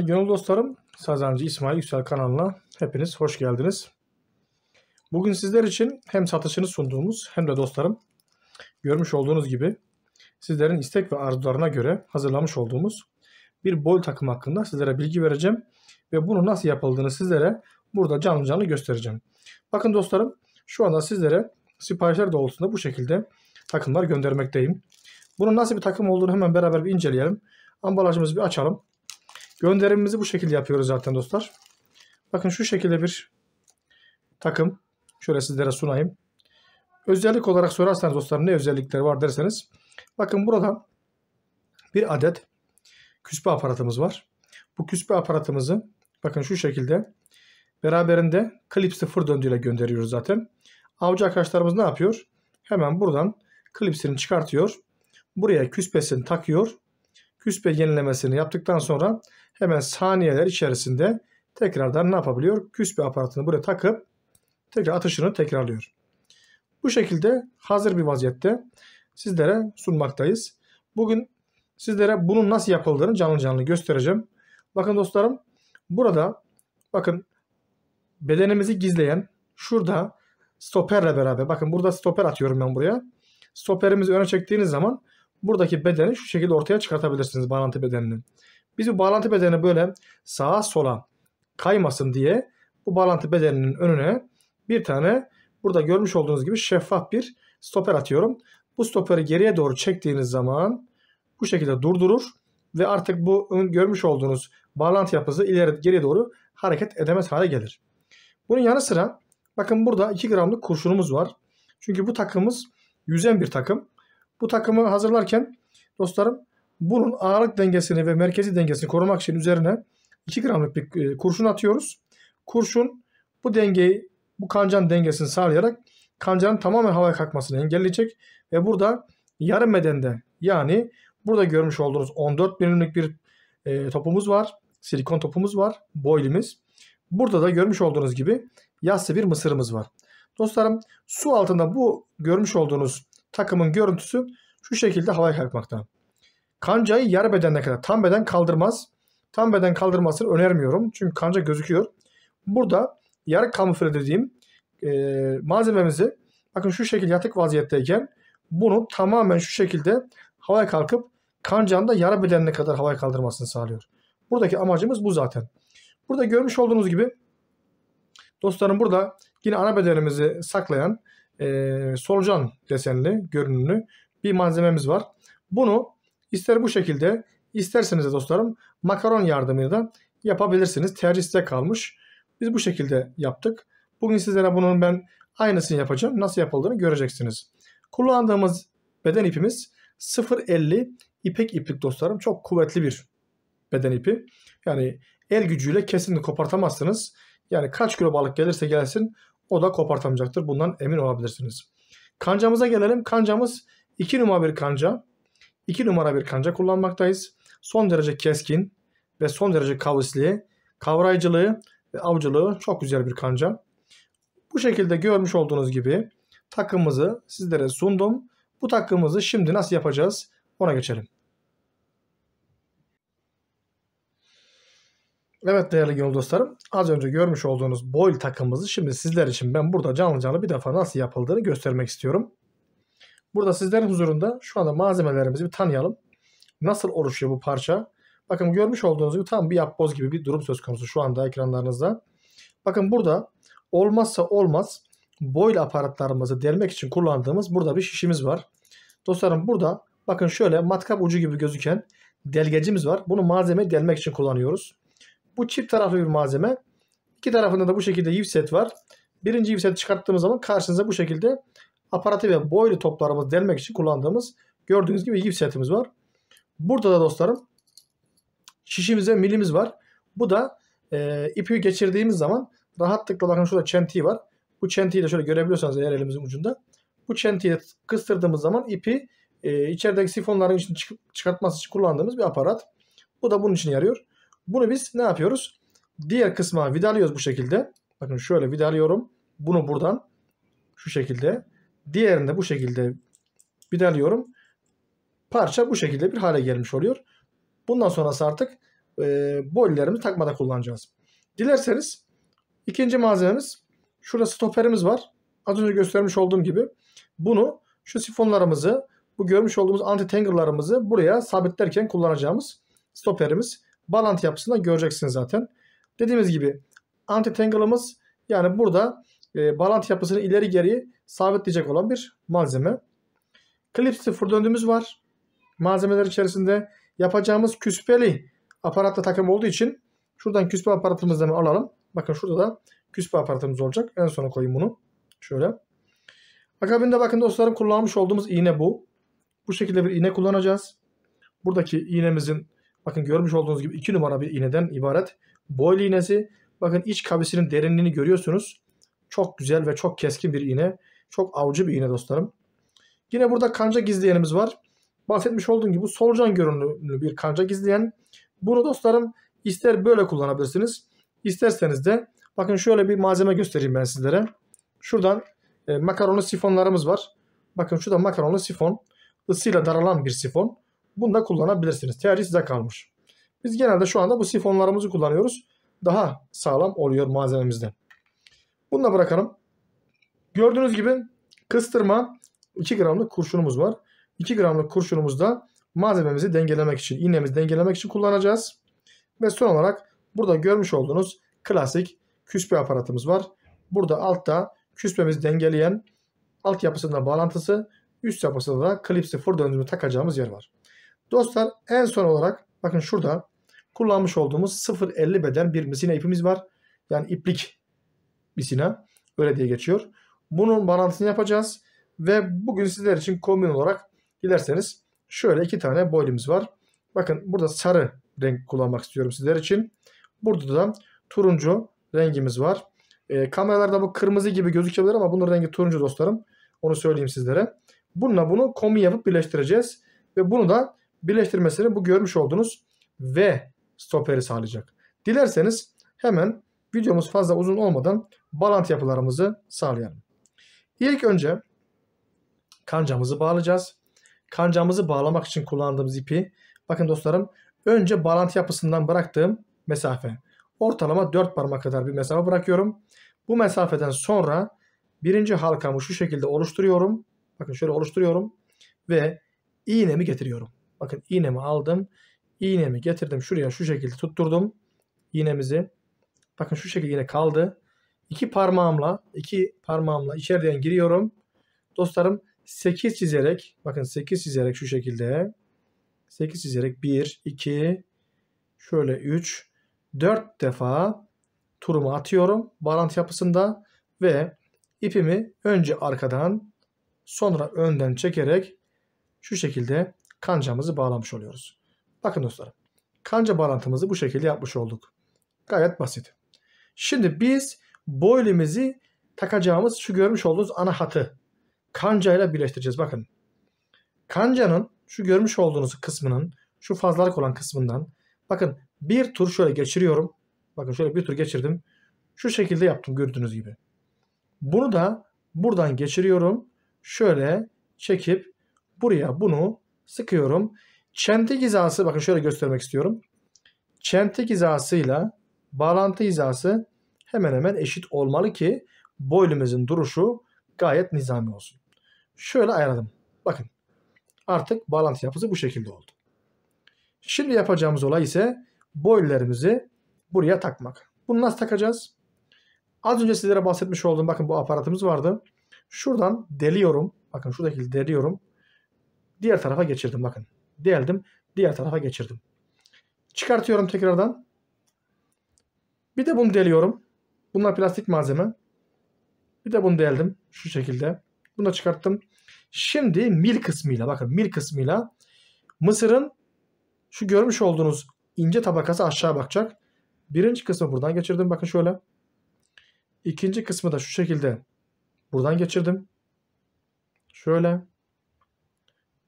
Değerli gönül dostlarım, Sazancı İsmail Yüksel kanalına hepiniz hoş geldiniz. Bugün sizler için hem satışını sunduğumuz hem de dostlarım görmüş olduğunuz gibi sizlerin istek ve arzularına göre hazırlamış olduğumuz bir boy takım hakkında sizlere bilgi vereceğim ve bunu nasıl yapıldığını sizlere burada canlı canlı göstereceğim. Bakın dostlarım şu anda sizlere siparişler doğrultusunda bu şekilde takımlar göndermekteyim. Bunun nasıl bir takım olduğunu hemen beraber bir inceleyelim. Ambalajımızı bir açalım. Gönderimimizi bu şekilde yapıyoruz zaten dostlar. Bakın şu şekilde bir takım. Şöyle sizlere sunayım. Özellik olarak sorarsanız dostlar ne özellikleri var derseniz. Bakın burada bir adet küspe aparatımız var. Bu küspe aparatımızı bakın şu şekilde beraberinde klip 0 döndüğüyle gönderiyoruz zaten. Avcı arkadaşlarımız ne yapıyor? Hemen buradan klipsini çıkartıyor. Buraya küspesini takıyor küspe yenilemesini yaptıktan sonra hemen saniyeler içerisinde tekrardan ne yapabiliyor? Küspe aparatını buraya takıp tekrar atışını tekrarlıyor. Bu şekilde hazır bir vaziyette sizlere sunmaktayız. Bugün sizlere bunun nasıl yapıldığını canlı canlı göstereceğim. Bakın dostlarım burada bakın bedenimizi gizleyen şurada stoperle beraber bakın burada stoper atıyorum ben buraya. Stoperimizi öne çektiğiniz zaman buradaki bedeni şu şekilde ortaya çıkartabilirsiniz bağlantı bedenini. Biz bu bağlantı bedenini böyle sağa sola kaymasın diye bu bağlantı bedeninin önüne bir tane burada görmüş olduğunuz gibi şeffaf bir stoper atıyorum. Bu stoperi geriye doğru çektiğiniz zaman bu şekilde durdurur ve artık bu görmüş olduğunuz bağlantı yapısı ileri geri doğru hareket edemez hale gelir. Bunun yanı sıra bakın burada 2 gramlık kurşunumuz var. Çünkü bu takımız yüzen bir takım. Bu takımı hazırlarken dostlarım bunun ağırlık dengesini ve merkezi dengesini korumak için üzerine 2 gramlık bir e, kurşun atıyoruz. Kurşun bu dengeyi, bu kanca'nın dengesini sağlayarak kancanın tamamen havaya kalkmasını engelleyecek ve burada yarım medende, yani burada görmüş olduğunuz 14 milimlik bir e, topumuz var. Silikon topumuz var. Boilimiz. Burada da görmüş olduğunuz gibi yassı bir mısırımız var. Dostlarım su altında bu görmüş olduğunuz takımın görüntüsü şu şekilde havaya kalkmakta. Kancayı yarı bedenine kadar tam beden kaldırmaz. Tam beden kaldırmasını önermiyorum. Çünkü kanca gözüküyor. Burada yarı kamufle dediğim e, malzememizi bakın şu şekilde yatık vaziyetteyken bunu tamamen şu şekilde havaya kalkıp kancanın da yarı bedenine kadar havaya kaldırmasını sağlıyor. Buradaki amacımız bu zaten. Burada görmüş olduğunuz gibi dostlarım burada yine ana bedenimizi saklayan e, solucan desenli, görünümlü bir malzememiz var. Bunu ister bu şekilde isterseniz de dostlarım makaron yardımıyla yapabilirsiniz. Tercih size kalmış. Biz bu şekilde yaptık. Bugün sizlere bunun ben aynısını yapacağım. Nasıl yapıldığını göreceksiniz. Kullandığımız beden ipimiz 0.50 ipek iplik dostlarım. Çok kuvvetli bir beden ipi. Yani el gücüyle kesinlikle kopartamazsınız. Yani kaç kilo balık gelirse gelsin o da kopartamayacaktır. Bundan emin olabilirsiniz. Kancamıza gelelim. Kancamız 2 numara bir kanca. 2 numara bir kanca kullanmaktayız. Son derece keskin ve son derece kavisli, kavrayıcılığı ve avcılığı çok güzel bir kanca. Bu şekilde görmüş olduğunuz gibi takımımızı sizlere sundum. Bu takımımızı şimdi nasıl yapacağız ona geçelim. Evet değerli yol dostlarım az önce görmüş olduğunuz boil takımızı şimdi sizler için ben burada canlı canlı bir defa nasıl yapıldığını göstermek istiyorum. Burada sizlerin huzurunda şu anda malzemelerimizi bir tanıyalım. Nasıl oluşuyor bu parça? Bakın görmüş olduğunuz gibi tam bir yapboz gibi bir durum söz konusu şu anda ekranlarınızda. Bakın burada olmazsa olmaz boil aparatlarımızı delmek için kullandığımız burada bir şişimiz var. Dostlarım burada bakın şöyle matkap ucu gibi gözüken delgecimiz var. Bunu malzeme delmek için kullanıyoruz. Bu çift taraflı bir malzeme. İki tarafında da bu şekilde yivset var. Birinci yivseti çıkarttığımız zaman karşınıza bu şekilde aparatı ve boylu toplarımızı delmek için kullandığımız gördüğünüz gibi yivsetimiz var. Burada da dostlarım şişimize milimiz var. Bu da e, ipi geçirdiğimiz zaman rahatlıkla bakın şurada çentiği var. Bu çentiyi de şöyle görebiliyorsanız eğer elimizin ucunda. Bu çentiyi kıstırdığımız zaman ipi e, içerideki sifonların için çıkartması için kullandığımız bir aparat. Bu da bunun için yarıyor. Bunu biz ne yapıyoruz? Diğer kısma vidalıyoruz bu şekilde. Bakın şöyle vidalıyorum. Bunu buradan şu şekilde. Diğerini de bu şekilde vidalıyorum. Parça bu şekilde bir hale gelmiş oluyor. Bundan sonrası artık e, boilerimi takmada kullanacağız. Dilerseniz ikinci malzememiz şurası stoperimiz var. Az önce göstermiş olduğum gibi bunu şu sifonlarımızı bu görmüş olduğumuz anti-tangle'larımızı buraya sabitlerken kullanacağımız stoperimiz. Bağlantı yapısında göreceksiniz zaten. Dediğimiz gibi anti-tangle'ımız yani burada e, bağlantı yapısını ileri geri sabitleyecek olan bir malzeme. Clip 0 döndüğümüz var. Malzemeler içerisinde yapacağımız küspeli aparatla takım olduğu için şuradan küspe aparatımızı alalım. Bakın şurada da küspe aparatımız olacak. En sona koyayım bunu. Şöyle. Akabinde bakın dostlarım kullanmış olduğumuz iğne bu. Bu şekilde bir iğne kullanacağız. Buradaki iğnemizin Bakın görmüş olduğunuz gibi 2 numara bir iğneden ibaret. Boylu iğnesi. Bakın iç kabisinin derinliğini görüyorsunuz. Çok güzel ve çok keskin bir iğne. Çok avcı bir iğne dostlarım. Yine burada kanca gizleyenimiz var. Bahsetmiş olduğum gibi bu solucan görünümlü bir kanca gizleyen. Bunu dostlarım ister böyle kullanabilirsiniz. İsterseniz de bakın şöyle bir malzeme göstereyim ben sizlere. Şuradan e, makaronlu sifonlarımız var. Bakın şurada makaronlu sifon. Isıyla daralan bir sifon. Bunu da kullanabilirsiniz. Tercih size kalmış. Biz genelde şu anda bu sifonlarımızı kullanıyoruz. Daha sağlam oluyor malzememizden. Bunu da bırakalım. Gördüğünüz gibi kıstırma 2 gramlık kurşunumuz var. 2 gramlık da malzememizi dengelemek için, iğnemizi dengelemek için kullanacağız. Ve son olarak burada görmüş olduğunuz klasik küspe aparatımız var. Burada altta küspemizi dengeleyen alt yapısında bağlantısı, üst yapısında da klipsi fır döndüğümü takacağımız yer var. Dostlar en son olarak bakın şurada kullanmış olduğumuz 0.50 beden bir misina ipimiz var. Yani iplik misina öyle diye geçiyor. Bunun bağlantısını yapacağız ve bugün sizler için kombin olarak dilerseniz şöyle iki tane boylumuz var. Bakın burada sarı renk kullanmak istiyorum sizler için. Burada da turuncu rengimiz var. E, kameralarda bu kırmızı gibi gözükebilir ama bunun rengi turuncu dostlarım. Onu söyleyeyim sizlere. Bununla bunu kombin yapıp birleştireceğiz. Ve bunu da birleştirmesini bu görmüş olduğunuz V stoperi sağlayacak. Dilerseniz hemen videomuz fazla uzun olmadan balant yapılarımızı sağlayalım. İlk önce kancamızı bağlayacağız. Kancamızı bağlamak için kullandığımız ipi bakın dostlarım önce balant yapısından bıraktığım mesafe ortalama 4 parmak kadar bir mesafe bırakıyorum. Bu mesafeden sonra birinci halkamı şu şekilde oluşturuyorum. Bakın şöyle oluşturuyorum ve iğnemi getiriyorum. Bakın iğnemi aldım. İğnemi getirdim şuraya şu şekilde tutturdum. İğnemizi. Bakın şu şekilde yine kaldı. İki parmağımla, iki parmağımla içeriden giriyorum. Dostlarım 8 çizerek, bakın 8 çizerek şu şekilde. 8 çizerek 1, 2, şöyle 3, 4 defa turumu atıyorum bağlantı yapısında ve ipimi önce arkadan sonra önden çekerek şu şekilde kancamızı bağlamış oluyoruz. Bakın dostlarım. Kanca bağlantımızı bu şekilde yapmış olduk. Gayet basit. Şimdi biz boylimizi takacağımız şu görmüş olduğunuz ana hatı kancayla birleştireceğiz. Bakın. Kancanın şu görmüş olduğunuz kısmının şu fazlalık olan kısmından bakın bir tur şöyle geçiriyorum. Bakın şöyle bir tur geçirdim. Şu şekilde yaptım gördüğünüz gibi. Bunu da buradan geçiriyorum. Şöyle çekip buraya bunu sıkıyorum. Çentik hizası bakın şöyle göstermek istiyorum. Çentik hizasıyla bağlantı hizası hemen hemen eşit olmalı ki boylumuzun duruşu gayet nizami olsun. Şöyle ayarladım. Bakın artık bağlantı yapısı bu şekilde oldu. Şimdi yapacağımız olay ise boylerimizi buraya takmak. Bunu nasıl takacağız? Az önce sizlere bahsetmiş olduğum bakın bu aparatımız vardı. Şuradan deliyorum. Bakın şuradaki deliyorum. Diğer tarafa geçirdim bakın. Deldim. Diğer tarafa geçirdim. Çıkartıyorum tekrardan. Bir de bunu deliyorum. Bunlar plastik malzeme. Bir de bunu deldim. Şu şekilde. Bunu da çıkarttım. Şimdi mil kısmıyla bakın mil kısmıyla Mısır'ın şu görmüş olduğunuz ince tabakası aşağı bakacak. Birinci kısmı buradan geçirdim. Bakın şöyle. İkinci kısmı da şu şekilde buradan geçirdim. Şöyle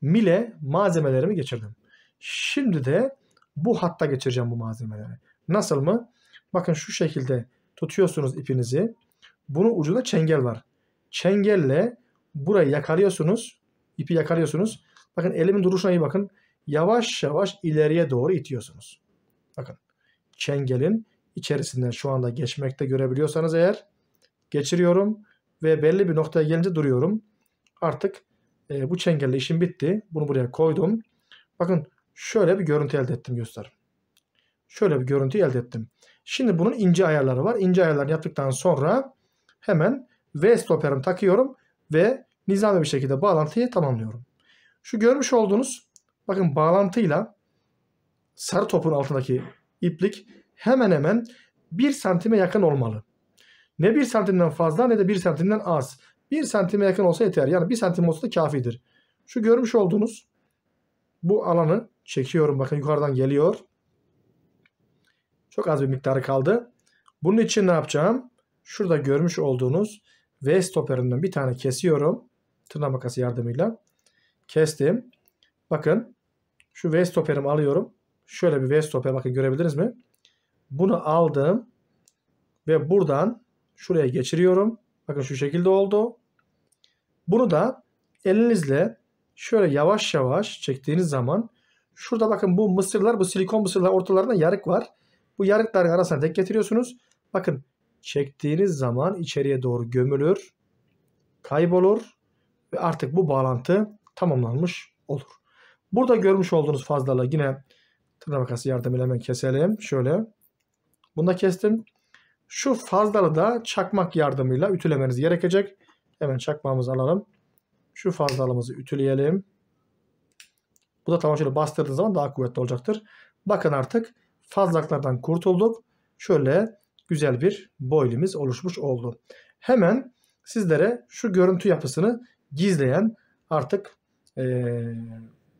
mile malzemelerimi geçirdim. Şimdi de bu hatta geçireceğim bu malzemeleri. Nasıl mı? Bakın şu şekilde tutuyorsunuz ipinizi. Bunun ucunda çengel var. Çengelle burayı yakalıyorsunuz. İpi yakalıyorsunuz. Bakın elimin duruşuna iyi bakın. Yavaş yavaş ileriye doğru itiyorsunuz. Bakın çengelin içerisinden şu anda geçmekte görebiliyorsanız eğer geçiriyorum ve belli bir noktaya gelince duruyorum. Artık e, bu çengelle işim bitti. Bunu buraya koydum. Bakın şöyle bir görüntü elde ettim Göster. Şöyle bir görüntü elde ettim. Şimdi bunun ince ayarları var. İnce ayarlarını yaptıktan sonra hemen V stoperimi takıyorum ve nizami bir şekilde bağlantıyı tamamlıyorum. Şu görmüş olduğunuz bakın bağlantıyla sarı topun altındaki iplik hemen hemen 1 santime yakın olmalı. Ne 1 santimden fazla ne de 1 santimden az. 1 santime yakın olsa yeter. Yani 1 santim olsa da kafidir. Şu görmüş olduğunuz bu alanı çekiyorum. Bakın yukarıdan geliyor. Çok az bir miktarı kaldı. Bunun için ne yapacağım? Şurada görmüş olduğunuz V stoperimden bir tane kesiyorum. Tırnak makası yardımıyla. Kestim. Bakın şu V stoperimi alıyorum. Şöyle bir V stoper bakın görebiliriz mi? Bunu aldım ve buradan şuraya geçiriyorum. Bakın şu şekilde oldu. Bunu da elinizle şöyle yavaş yavaş çektiğiniz zaman şurada bakın bu mısırlar bu silikon mısırlar ortalarında yarık var. Bu yarıkların arasına denk getiriyorsunuz. Bakın çektiğiniz zaman içeriye doğru gömülür, kaybolur ve artık bu bağlantı tamamlanmış olur. Burada görmüş olduğunuz fazlalığı yine tırnak yardımıyla hemen keselim. Şöyle. Bunu da kestim. Şu fazlalı da çakmak yardımıyla ütülemeniz gerekecek. Hemen çakmağımızı alalım. Şu fazlalığımızı ütüleyelim. Bu da tamam şöyle bastırdığınız zaman daha kuvvetli olacaktır. Bakın artık fazlaklardan kurtulduk. Şöyle güzel bir boilimiz oluşmuş oldu. Hemen sizlere şu görüntü yapısını gizleyen artık e,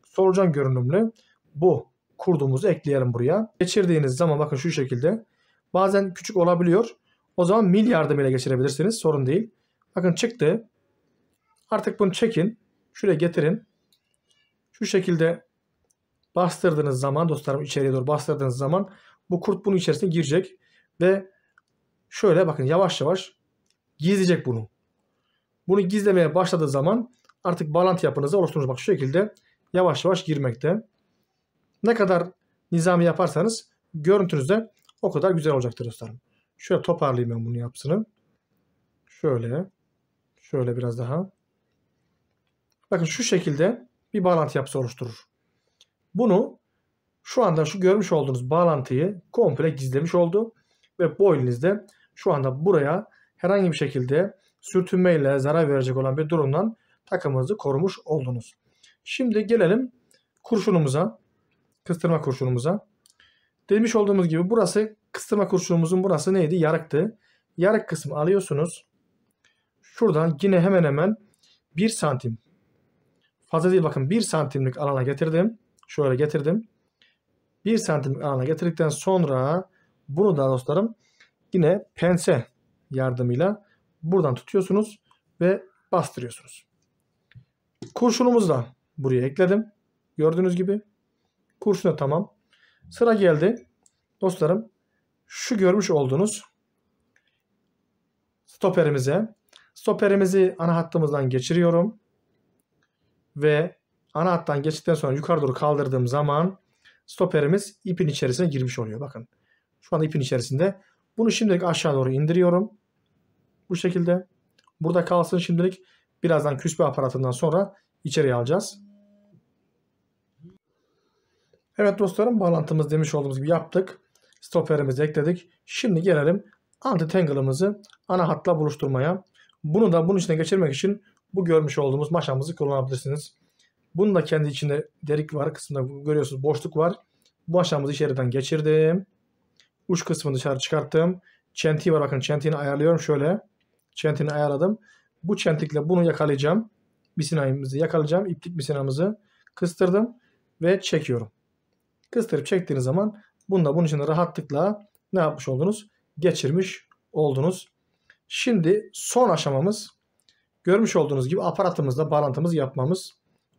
solucan görünümlü bu kurduğumuzu ekleyelim buraya. Geçirdiğiniz zaman bakın şu şekilde. Bazen küçük olabiliyor. O zaman mil yardımıyla geçirebilirsiniz. Sorun değil. Bakın çıktı. Artık bunu çekin. Şuraya getirin. Şu şekilde bastırdığınız zaman dostlarım içeriye doğru bastırdığınız zaman bu kurt bunun içerisine girecek ve şöyle bakın yavaş yavaş gizleyecek bunu. Bunu gizlemeye başladığı zaman artık bağlantı yapınızı oluşturmuş. Bak şu şekilde yavaş yavaş girmekte. Ne kadar nizami yaparsanız görüntünüz de o kadar güzel olacaktır dostlarım. Şöyle toparlayayım ben bunu yapsını. Şöyle. Şöyle biraz daha. Bakın şu şekilde bir bağlantı yapısı oluşturur. Bunu şu anda şu görmüş olduğunuz bağlantıyı komple gizlemiş oldu. Ve boyunuzda şu anda buraya herhangi bir şekilde sürtünmeyle zarar verecek olan bir durumdan takımınızı korumuş oldunuz. Şimdi gelelim kurşunumuza. Kıstırma kurşunumuza. Demiş olduğumuz gibi burası kıstırma kurşunumuzun burası neydi? Yarıktı. Yarık kısmı alıyorsunuz. Şuradan yine hemen hemen 1 santim. Fazla değil bakın 1 santimlik alana getirdim. Şöyle getirdim. 1 santimlik alana getirdikten sonra bunu da dostlarım yine pense yardımıyla buradan tutuyorsunuz ve bastırıyorsunuz. Kurşunumuzu da buraya ekledim. Gördüğünüz gibi. Kurşun da tamam. Sıra geldi. Dostlarım şu görmüş olduğunuz stoperimize Stoperimizi ana hattımızdan geçiriyorum. Ve ana hattan geçtikten sonra yukarı doğru kaldırdığım zaman stoperimiz ipin içerisine girmiş oluyor. Bakın şu anda ipin içerisinde. Bunu şimdilik aşağı doğru indiriyorum. Bu şekilde. Burada kalsın şimdilik. Birazdan küsbe aparatından sonra içeriye alacağız. Evet dostlarım bağlantımız demiş olduğumuz gibi yaptık. Stoperimizi ekledik. Şimdi gelelim anti-tangle'ımızı ana hatla buluşturmaya. Bunu da bunun içine geçirmek için bu görmüş olduğumuz maşamızı kullanabilirsiniz. Bunun da kendi içinde delik var kısmında görüyorsunuz boşluk var. Bu aşağımızı içeriden geçirdim. Uç kısmını dışarı çıkarttım. Çentiği var bakın çentiğini ayarlıyorum şöyle. Çentiğini ayarladım. Bu çentikle bunu yakalayacağım. Misinamızı yakalayacağım. İplik misinamızı kıstırdım ve çekiyorum. Kıstırıp çektiğiniz zaman bununla bunun içinde rahatlıkla ne yapmış oldunuz? Geçirmiş oldunuz. Şimdi son aşamamız görmüş olduğunuz gibi aparatımızla bağlantımızı yapmamız.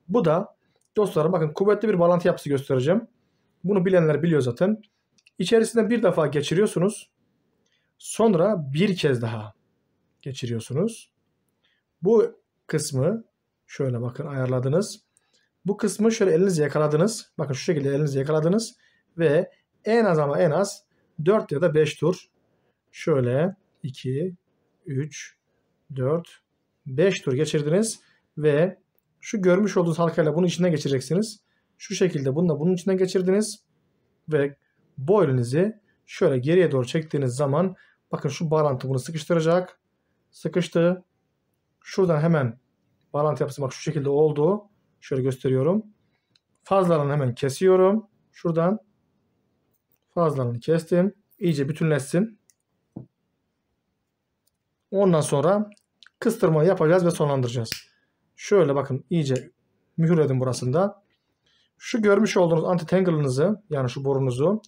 Bu da dostlarım bakın kuvvetli bir bağlantı yapısı göstereceğim. Bunu bilenler biliyor zaten. İçerisinde bir defa geçiriyorsunuz. Sonra bir kez daha geçiriyorsunuz. Bu kısmı şöyle bakın ayarladınız. Bu kısmı şöyle elinizle yakaladınız. Bakın şu şekilde elinizle yakaladınız. Ve en az ama en az 4 ya da 5 tur şöyle 2, 3, 4, 5 tur geçirdiniz ve şu görmüş olduğunuz halkayla bunun içinden geçireceksiniz. Şu şekilde bunu da bunun içinden geçirdiniz ve bu elinizi şöyle geriye doğru çektiğiniz zaman bakın şu bağlantı bunu sıkıştıracak. Sıkıştı. Şuradan hemen bağlantı yapısı bak şu şekilde oldu. Şöyle gösteriyorum. Fazlalarını hemen kesiyorum. Şuradan fazlalarını kestim. İyice bütünleşsin. Ondan sonra kıstırma yapacağız ve sonlandıracağız. Şöyle bakın iyice mühürledim burasında. Şu görmüş olduğunuz anti-tangle'ınızı yani şu borunuzu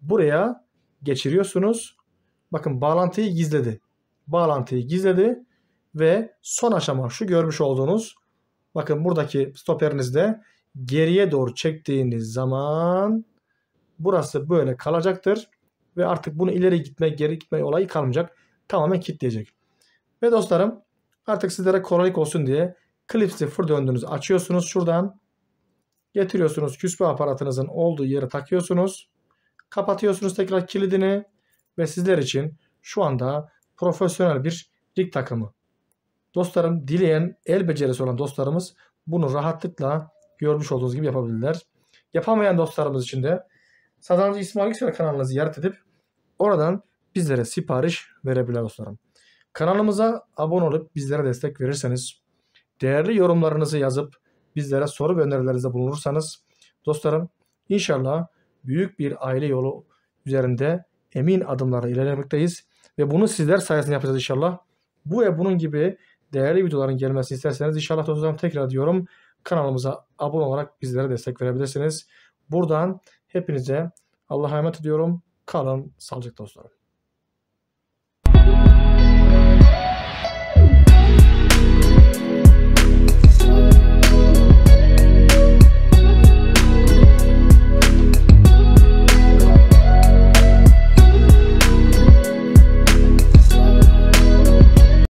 buraya geçiriyorsunuz. Bakın bağlantıyı gizledi. Bağlantıyı gizledi ve son aşama şu görmüş olduğunuz bakın buradaki stoperinizde geriye doğru çektiğiniz zaman burası böyle kalacaktır ve artık bunu ileri gitme geri gitme olayı kalmayacak. Tamamen kilitleyecek. Ve dostlarım artık sizlere kolaylık olsun diye klip sıfır döndüğünüzü açıyorsunuz şuradan. Getiriyorsunuz küspe aparatınızın olduğu yere takıyorsunuz. Kapatıyorsunuz tekrar kilidini ve sizler için şu anda profesyonel bir lig takımı. Dostlarım dileyen el becerisi olan dostlarımız bunu rahatlıkla görmüş olduğunuz gibi yapabilirler. Yapamayan dostlarımız için de Sazancı İsmail Yüksel kanalınızı ziyaret edip oradan bizlere sipariş verebilir dostlarım. Kanalımıza abone olup bizlere destek verirseniz, değerli yorumlarınızı yazıp bizlere soru ve önerilerinizde bulunursanız dostlarım inşallah büyük bir aile yolu üzerinde emin adımlarla ilerlemekteyiz ve bunu sizler sayesinde yapacağız inşallah. Bu ve bunun gibi değerli videoların gelmesini isterseniz inşallah dostlarım tekrar diyorum kanalımıza abone olarak bizlere destek verebilirsiniz. Buradan hepinize Allah'a emanet ediyorum. Kalın sağlıcakla dostlarım.